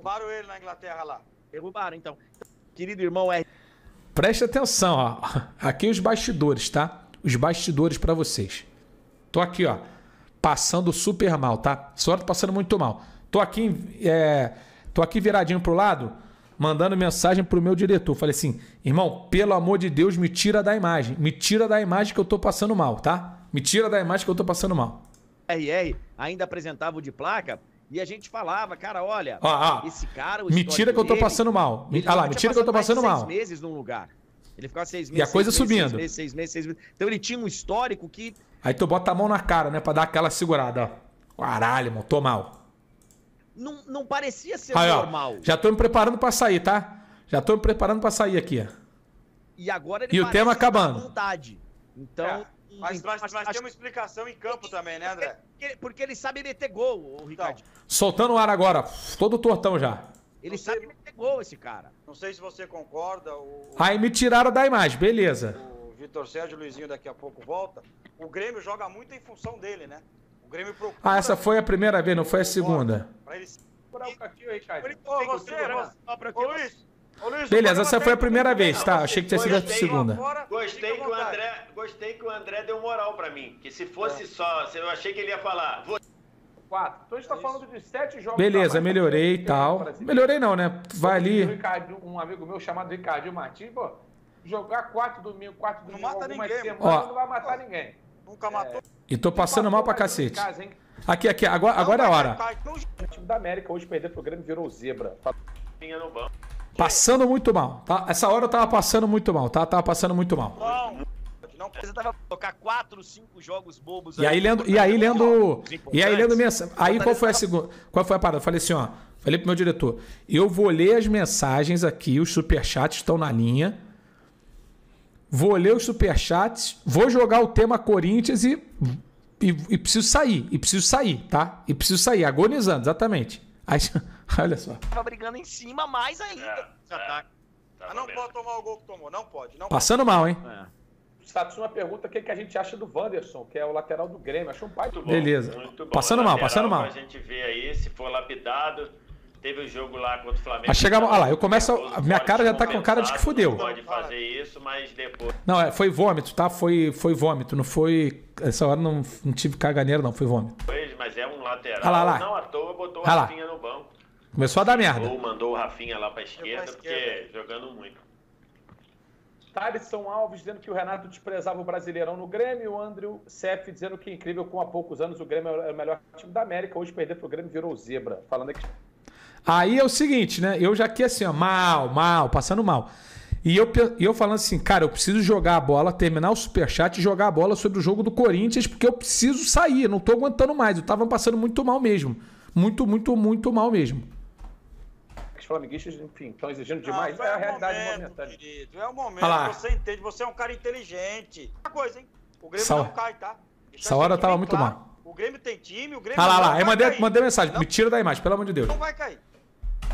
Roubaram ele na Inglaterra lá. Derrubaram, então. Querido irmão R. É Preste atenção, ó. Aqui os bastidores, tá? Os bastidores para vocês. Tô aqui, ó. Passando super mal, tá? Só tô passando muito mal. Tô aqui, é, tô aqui viradinho pro lado, mandando mensagem pro meu diretor. Falei assim, irmão, pelo amor de Deus, me tira da imagem. Me tira da imagem que eu tô passando mal, tá? Me tira da imagem que eu tô passando mal. RR ainda apresentava o de placa, e a gente falava, cara, olha, ah, ah, esse cara. me tira que eu tô dele, passando mal. olha ah lá, me tira que eu tô passando mal. Seis meses num lugar. Ele ficava seis meses. E a coisa subindo. Seis meses, seis meses, seis meses. Então ele tinha um histórico que. Aí tu bota a mão na cara, né, pra dar aquela segurada, ó. Caralho, irmão, tô mal. Não, não parecia ser Aí, normal. Ó, já tô me preparando pra sair, tá? Já tô me preparando pra sair aqui, ó. E agora ele E o tema tá acabando. Vontade. Então. É. Mas, mas, mas acho... tem uma explicação em campo também, né, André? Porque, porque, ele sabe meter gol, o Ricardo. Então, Soltando o ar agora, todo tortão já. Ele sei, sabe meter gol, esse cara. Não sei se você concorda. O... Aí me tiraram da imagem, beleza. O Vitor Sérgio Luizinho daqui a pouco volta. O Grêmio joga muito em função dele, né? O Grêmio procura... Ah, essa foi a primeira vez, não foi a segunda. Pra ele segurar o catinho aí, Caio. Ô, você, você... Beleza, essa foi a primeira vez, tá? Achei que tinha sido a segunda. Gostei que, o André, gostei que o André deu moral pra mim. Que se fosse é. só, eu achei que ele ia falar. Quatro. Então a gente tá falando de sete jogos. Beleza, melhorei e tal. Melhorei não, né? Vai ali. Um amigo meu chamado Ricardinho Martins, pô, jogar quatro domingo, quatro domingo, não mata ninguém, semanas, não vai matar ninguém. Nunca é. matou. E tô passando mal pra cacete. Casa, Aqui, aqui, agora, agora é a hora. Tá, então o time da América hoje perdeu pro Grêmio virou zebra. Tá no banco. Passando muito mal, tá? Essa hora eu tava passando muito mal, tá? Tava passando muito mal. não precisava colocar quatro, cinco jogos bobos. E aí lendo, e aí lendo, e aí lendo mensagem. Aí qual foi a segunda? Qual foi a parada? Eu falei assim, ó, falei pro meu diretor, eu vou ler as mensagens aqui, os superchats estão na linha. Vou ler os superchats, vou jogar o tema Corinthians e, e, e preciso sair, e preciso sair, tá? E preciso sair, agonizando, exatamente. Aí, olha só. Tava brigando em cima mais ainda. É, esse ataque. É, ah, não pode tomar o gol que tomou, não pode. Não Passando pode. mal, hein? É. Status é uma pergunta: o que, que a gente acha do Wanderson, que é o lateral do Grêmio? Achou um pai muito bom, Beleza. Muito bom. Passando é lateral, mal, passando mal. A gente vê aí, se for lapidado, teve o um jogo lá contra o Flamengo. Chegava olha lá, eu começo. A, minha cara já tá com cara de que fudeu. Pode fazer isso, mas depois. Não, é, foi vômito, tá? Foi, foi vômito. Não foi. Essa hora não, não tive caganeiro, não, foi vômito. Foi mas é um lateral. lá, lá. Não à toa botou ah o Rafinha no banco. Começou a dar merda. Ou mandou o Rafinha lá para esquerda, pra esquerda, porque jogando muito. Thaleson Alves dizendo que o Renato desprezava o Brasileirão no Grêmio. O Andrew Sepp dizendo que, incrível, com há poucos anos o Grêmio era é o melhor time da América. Hoje perder pro Grêmio virou zebra. Falando aqui. Aí é o seguinte, né? Eu já aqui assim, ó, mal, mal, passando mal. E eu, eu falando assim, cara, eu preciso jogar a bola, terminar o superchat e jogar a bola sobre o jogo do Corinthians, porque eu preciso sair, não tô aguentando mais. Eu tava passando muito mal mesmo. Muito, muito, muito mal mesmo. Os flamenguistas, enfim, estão exigindo ah, demais. Não, é, é a é realidade momento, momentânea. Querido, é o momento ah que você entende, você é um cara inteligente. Uma coisa, hein? O Grêmio não cai, tá? Deixa Essa hora tava muito claro. mal. O Grêmio tem time, o Grêmio. Ah lá, lá, lá. Eu mandei, mandei mensagem, não. me tira da imagem, pelo amor de Deus. Não vai cair.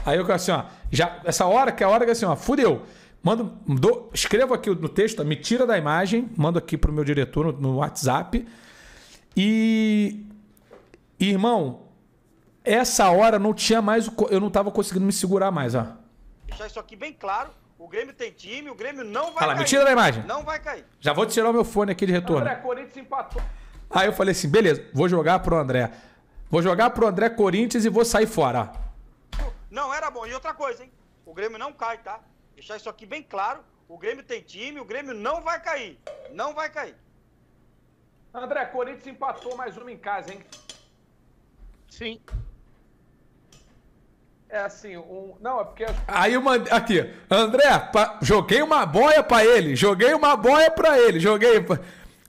Aí eu assim, ó, já, essa hora que é a hora que assim, ó, fudeu. Mando, do, escrevo aqui no texto, me tira da imagem, mando aqui para o meu diretor no, no WhatsApp. E, irmão, essa hora não tinha mais, eu não estava conseguindo me segurar mais, ó. Deixar isso aqui bem claro. O Grêmio tem time, o Grêmio não vai Fala, cair. me tira da imagem. Não vai cair. Já vou tirar o meu fone aqui de retorno. André Corinthians empatou. Aí eu falei assim, beleza, vou jogar pro André. Vou jogar pro André Corinthians e vou sair fora. Não, era bom. E outra coisa, hein? O Grêmio não cai, tá? Deixar isso aqui bem claro. O Grêmio tem time, o Grêmio não vai cair. Não vai cair. André, Corinthians empatou mais uma em casa, hein? Sim. É assim, um... não, é porque. Aí uma. Aqui, André, pa... joguei uma boia para ele, joguei uma boia para ele, joguei.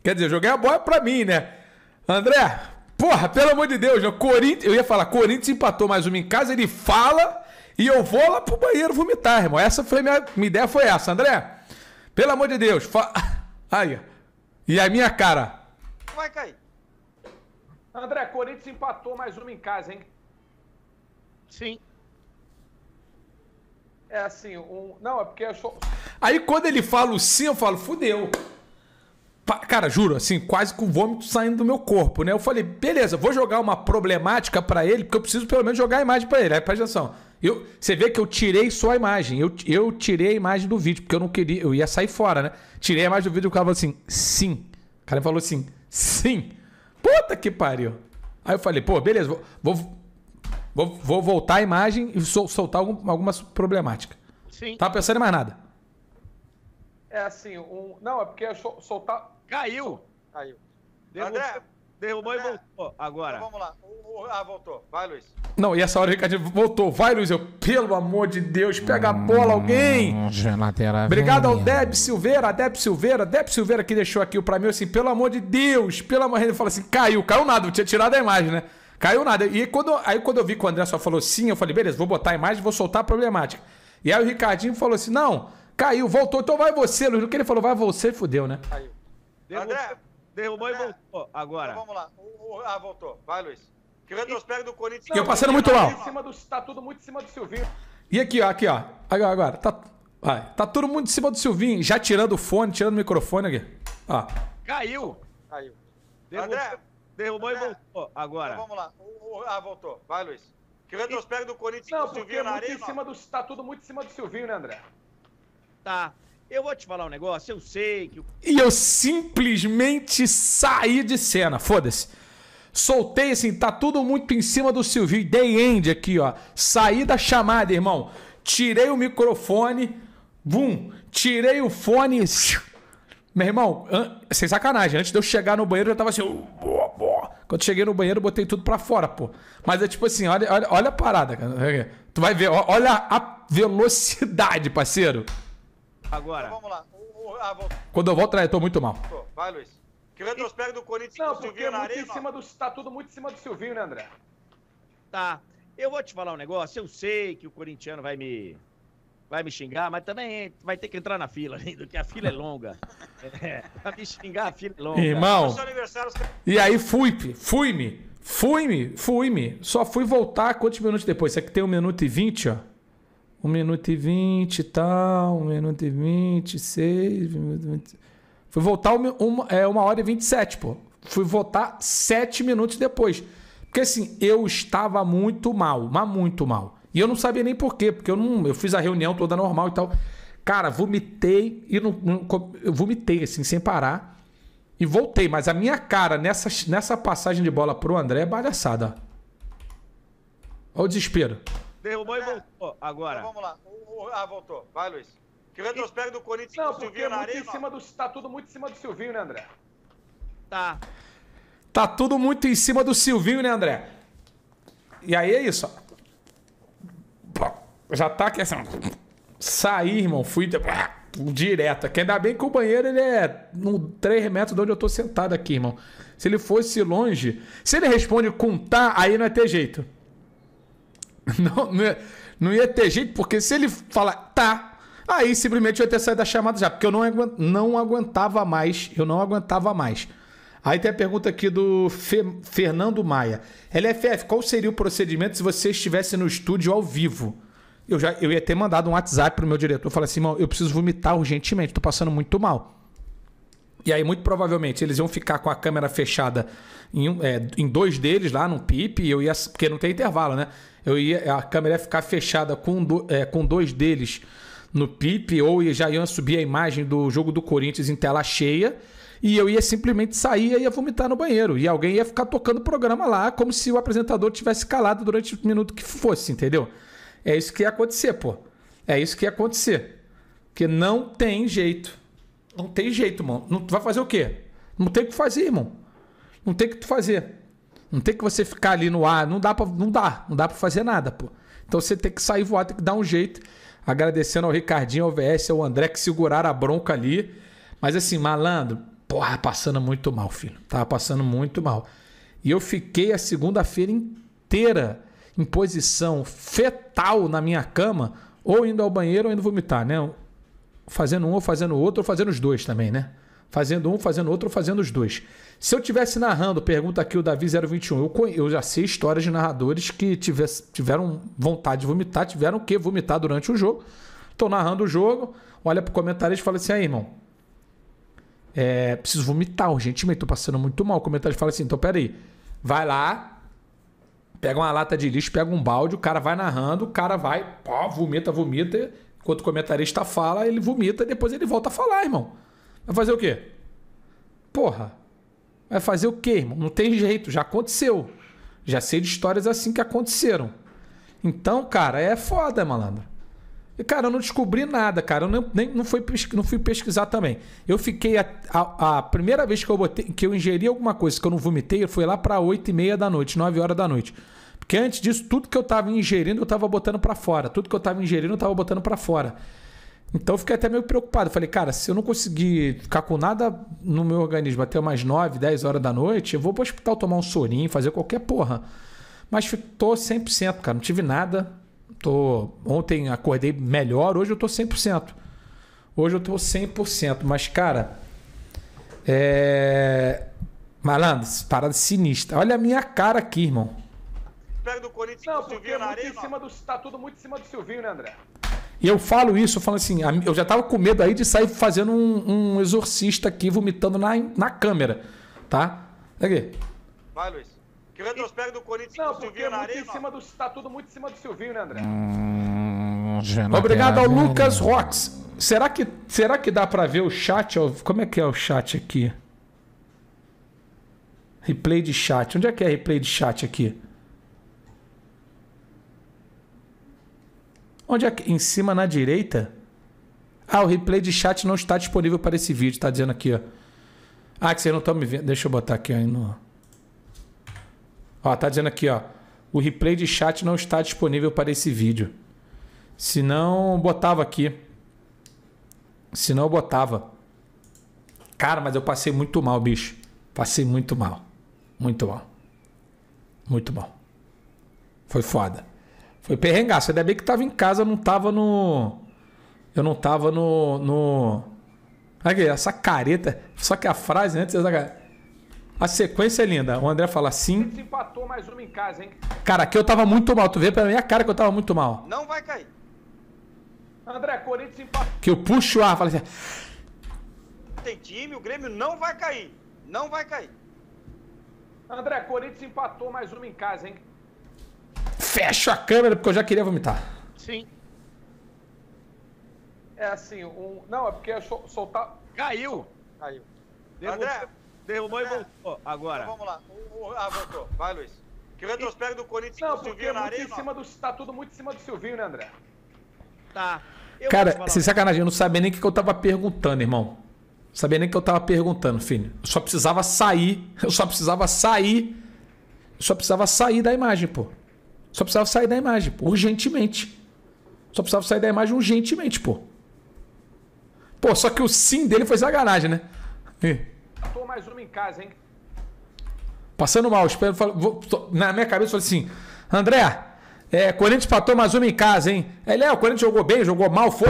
Quer dizer, joguei a boia para mim, né? André, porra, pelo amor de Deus, Corinthians. Eu ia falar, Corinthians empatou mais uma em casa, ele fala e eu vou lá pro banheiro vomitar, irmão. Essa foi minha, minha ideia foi essa, André. Pelo amor de Deus. Fa... Aí. E a minha cara. Vai cair. André, Corinthians empatou mais uma em casa, hein? Sim. É assim, um... não, é porque eu sou... Aí quando ele fala sim, eu falo, fudeu. Cara, juro, assim, quase com vômito saindo do meu corpo, né? Eu falei, beleza, vou jogar uma problemática para ele, porque eu preciso pelo menos jogar a imagem para ele. Aí, presta atenção. Eu, você vê que eu tirei só a imagem. Eu, eu tirei a imagem do vídeo, porque eu não queria. Eu ia sair fora, né? Tirei a imagem do vídeo e o cara falou assim: sim. O cara falou assim: sim. Puta que pariu. Aí eu falei: pô, beleza, vou, vou, vou, voltar a imagem e sol, soltar algum, alguma problemática. Sim. Tava tá pensando em mais nada. É assim, um... não, é porque é soltar. Caiu! Caiu. André, Derrubou é. e voltou. Agora. Então, vamos lá. ah, voltou. Vai, Luiz. Não, e essa hora o Ricardinho voltou. Vai, Luiz. Eu, pelo amor de Deus, pega a bola, alguém. Hum, hum, Obrigado ao Deb Silveira, Deb Silveira, Deb Silveira que deixou aqui o pra mim assim, pelo amor de Deus, pelo amor de Deus. Ele falou assim: caiu, caiu nada, eu tinha tirado a imagem, né? Caiu nada. E quando, aí quando eu vi que o André só falou sim, eu falei, beleza, vou botar a imagem, vou soltar a problemática. E aí o Ricardinho falou assim: não, caiu, voltou, então vai você, Luiz. o que ele falou, vai você, fudeu, né? Caiu. André, Derrubou é. e voltou. Agora. Então, vamos lá. O, o, ah, voltou. Vai, Luiz. Que o retrospecto do Corinthians. Que eu tá passando muito mal. Em cima do, tá tudo muito em cima do Silvinho. E aqui, ó, aqui, ó. Agora, agora. Tá, vai. tá todo mundo em cima do Silvinho, já tirando o fone, tirando o microfone aqui. Ó. Caiu. Caiu. Derrubou, André, derrubou André. e voltou. Agora. Então, vamos lá. O, ah, voltou. Vai, Luiz. Que o retrospecto do Corinthians não, porque Silvinho é na Em cima do, tá tudo muito em cima do Silvinho, né, André? Tá. Eu vou te falar um negócio, eu sei que. E eu simplesmente saí de cena, foda-se. Soltei assim, tá tudo muito em cima do Silvio. Dei end aqui, ó. Saí da chamada, irmão. Tirei o microfone, bum. Tirei o fone. Meu irmão, an... sem sacanagem, antes de eu chegar no banheiro, eu tava assim. Quando cheguei no banheiro, botei tudo pra fora, pô. Mas é tipo assim, olha, olha, olha a parada, cara. Tu vai ver, olha a velocidade, parceiro. Agora. Então, vamos lá. O, o, ah, vou... Quando eu voltar né, eu tô muito mal. Vai, Luiz. Que o retrospecto do Corinthians não, porque é muito em cima do, tá tudo muito em cima do Silvinho, né, André? Tá. Eu vou te falar um negócio. Eu sei que o corintiano vai me vai me xingar, mas também vai ter que entrar na fila ainda, porque a fila é longa. É, pra me xingar, a fila é longa. Irmão, e aí fui, fui-me, fui-me, fui-me. Só fui voltar quantos minutos depois? Isso aqui tem um minuto e vinte, ó. 1 minuto e 20 e tal, 1 minuto e 26. 1 minuto e 20. Fui voltar uma, uma, é, 1 hora e 27, pô. Fui voltar 7 minutos depois. Porque assim, eu estava muito mal, mas muito mal. E eu não sabia nem por quê, porque eu não. Eu fiz a reunião toda normal e tal. Cara, vomitei e não, não eu vomitei, assim, sem parar. E voltei, mas a minha cara nessa, nessa passagem de bola pro André é balhaçada. Olha o desespero. Derrubou é. e voltou. Agora. Então, vamos lá. Ah, voltou. Vai, Luiz. Que retrospecto do Corinthians não, com o Silvinho é na Em cima do, tá tudo muito em cima do Silvinho, né, André? Tá. Tá tudo muito em cima do Silvinho, né, André? E aí é isso. Já tá aqui assim. Saí, irmão. Fui ah, direto. Que ainda bem que o banheiro ele é no 3 metros de onde eu tô sentado aqui, irmão. Se ele fosse longe. Se ele responde com tá, aí não é ter jeito. Não, não ia, não ia ter jeito, porque se ele falar tá, aí simplesmente eu ia ter saído da chamada já, porque eu não, não aguentava mais. Eu não aguentava mais. Aí tem a pergunta aqui do Fe, Fernando Maia. LFF, qual seria o procedimento se você estivesse no estúdio ao vivo? Eu já eu ia ter mandado um WhatsApp pro meu diretor, falar assim, irmão, eu preciso vomitar urgentemente, tô passando muito mal. E aí, muito provavelmente, eles iam ficar com a câmera fechada em, é, em dois deles lá, no PIP, e eu ia. Porque não tem intervalo, né? Eu ia, a câmera ia ficar fechada com, do, é, com dois deles no PIP, ou já iam subir a imagem do jogo do Corinthians em tela cheia, e eu ia simplesmente sair e ia vomitar no banheiro. E alguém ia ficar tocando o programa lá, como se o apresentador tivesse calado durante o minuto que fosse, entendeu? É isso que ia acontecer, pô. É isso que ia acontecer. Porque não tem jeito. Não tem jeito, mano. Não, tu vai fazer o quê? Não tem o que fazer, irmão. Não tem o que tu fazer. Não tem que você ficar ali no ar. Não dá pra, não dá, não dá pra fazer nada, pô. Então você tem que sair voar, tem que dar um jeito. Agradecendo ao Ricardinho, ao VS, ao André que seguraram a bronca ali. Mas assim, malandro, porra, passando muito mal, filho. Tava passando muito mal. E eu fiquei a segunda-feira inteira em posição fetal na minha cama, ou indo ao banheiro ou indo vomitar, né? fazendo um ou fazendo outro, ou fazendo os dois também, né? Fazendo um, fazendo outro, ou fazendo os dois. Se eu tivesse narrando, pergunta aqui o Davi021, eu, eu já sei histórias de narradores que tivesse... tiveram vontade de vomitar, tiveram que vomitar durante o jogo. Estão narrando o jogo, olha pro comentarista e fala assim: aí, irmão, é, preciso vomitar urgentemente, tô passando muito mal. O comentário fala assim: então peraí, vai lá, pega uma lata de lixo, pega um balde, o cara vai narrando, o cara vai, pô, vomita, vomita, Enquanto o comentarista fala, ele vomita e depois ele volta a falar, irmão. Vai fazer o quê? Porra. Vai fazer o quê, irmão? Não tem jeito, já aconteceu. Já sei de histórias assim que aconteceram. Então, cara, é foda, malandro. E, cara, eu não descobri nada, cara. Eu nem, não, fui, não fui pesquisar também. Eu fiquei. A, a, a, primeira vez que eu, botei, que eu ingeri alguma coisa que eu não vomitei foi lá para 8 e meia da noite, 9 horas da noite. Porque antes disso, tudo que eu estava ingerindo, eu estava botando para fora. Tudo que eu estava ingerindo, eu estava botando para fora. Então eu fiquei até meio preocupado. Falei, cara, se eu não conseguir ficar com nada no meu organismo até umas 9, 10 horas da noite, eu vou pro hospital tomar um sorinho, fazer qualquer porra. Mas tô 100%, cara, não tive nada. Tô... Ontem acordei melhor, hoje eu tô 100%. Hoje eu tô 100%, mas cara, é. Malandro, parada sinistra. Olha a minha cara aqui, irmão do Corinthians não, porque Silvinho é muito areia, em cima do, tá tudo muito em cima do Silvinho, né, André? E eu falo isso, eu falo assim, eu já tava com medo aí de sair fazendo um, um exorcista aqui, vomitando na, na câmera, tá? Aqui. É Vai, Luiz. Que o retrospecto do Corinthians não, com o Silvinho é na areia, em cima do, tá tudo muito em cima do Silvinho, né, André? Hum, Obrigado ao Lucas Rox. Será que, será que dá para ver o chat? Como é que é o chat aqui? Replay de chat. Onde é que é replay de chat aqui? Onde é que? Em cima na direita? Ah, o replay de chat não está disponível para esse vídeo, tá dizendo aqui, ó. Ah, que você não está me vendo. Deixa eu botar aqui aí no. Ó, tá dizendo aqui, ó. O replay de chat não está disponível para esse vídeo. Se não, botava aqui. Se não, botava. Cara, mas eu passei muito mal, bicho. Passei muito mal. Muito mal. Muito mal. Foi foda. Foi perrengaço. Ainda bem que tava em casa, eu não tava no. Eu não tava no. no... Aqui, essa careta. Só que a frase antes dessa A sequência é linda. O André fala assim. Você empatou mais uma em casa, hein? Cara, aqui eu tava muito mal. Tu vê pela minha cara que eu tava muito mal. Não vai cair. André, Corinthians empatou. Que eu puxo o ar, fala assim. Tem time, o Grêmio não vai cair. Não vai cair. André, Corinthians empatou mais uma em casa, hein? fecho a câmera porque eu já queria vomitar. Sim. É assim, um... não, é porque é sol... soltar. Caiu! Caiu. Derrubou, André, derrubou e voltou. Agora. Então, vamos lá. ah, voltou. Vai, Luiz. Que o retrospecto do Corinthians não, porque é muito na em cima do, tá tudo muito em cima do Silvinho, né, André? Tá. Eu Cara, sem sacanagem, eu não sabia nem o que eu tava perguntando, irmão. Não sabia nem o que eu tava perguntando, filho. Eu só precisava sair. Eu só precisava sair. Eu só precisava sair da imagem, pô. Só precisava sair da imagem, pô, urgentemente. Só precisava sair da imagem urgentemente, pô. Pô, só que o sim dele foi sacanagem, né? E... Tô mais uma em casa, hein? Passando mal, espero. Vou, tô, na minha cabeça eu falei assim: André, é, Corinthians patou mais uma em casa, hein? Ele é, o Corinthians jogou bem, jogou mal, foi.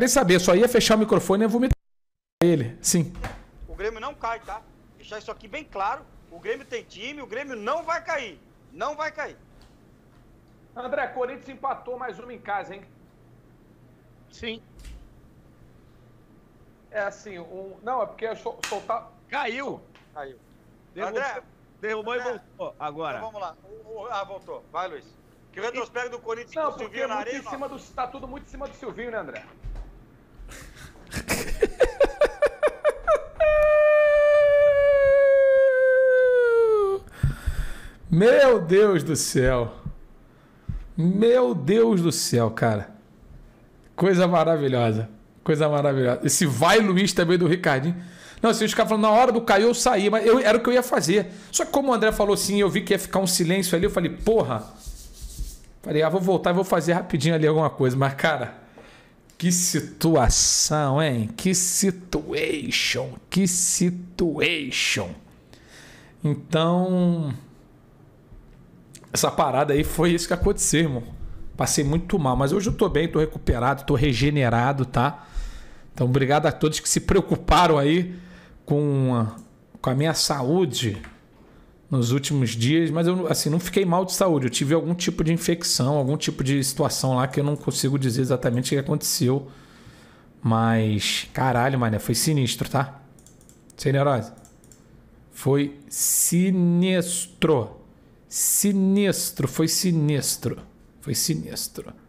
nem saber, só ia fechar o microfone e vomitar ele. Sim. O Grêmio não cai, tá? Deixar isso aqui bem claro. O Grêmio tem time, o Grêmio não vai cair. Não vai cair. André, Corinthians empatou mais uma em casa, hein? Sim. É assim, um... não, é porque soltar. Caiu! Caiu. Derrubou, André, derrubou André. e voltou. Agora. Então, vamos lá. ah, voltou. Vai, Luiz. Que o retrospecto do Corinthians não, com o Silvinho na areia. Em cima do, tá tudo muito em cima do Silvinho, né, André? Meu Deus do céu. Meu Deus do céu, cara. Coisa maravilhosa. Coisa maravilhosa. Esse vai Luiz também do Ricardinho. Não, assim, os caras falando, na hora do caiu eu saí, mas eu, era o que eu ia fazer. Só que como o André falou assim, eu vi que ia ficar um silêncio ali, eu falei, porra. Falei, ah, vou voltar e vou fazer rapidinho ali alguma coisa. Mas, cara, que situação, hein? Que situation, que situation. Então, essa parada aí foi isso que aconteceu, irmão. Passei muito mal, mas hoje eu tô bem, tô recuperado, tô regenerado, tá? Então, obrigado a todos que se preocuparam aí com a, com a minha saúde nos últimos dias, mas eu assim, não fiquei mal de saúde. Eu tive algum tipo de infecção, algum tipo de situação lá que eu não consigo dizer exatamente o que aconteceu. Mas, caralho, mané, foi sinistro, tá? Sem neurose. Foi sinistro. Sinistro, foi sinistro. Foi sinistro.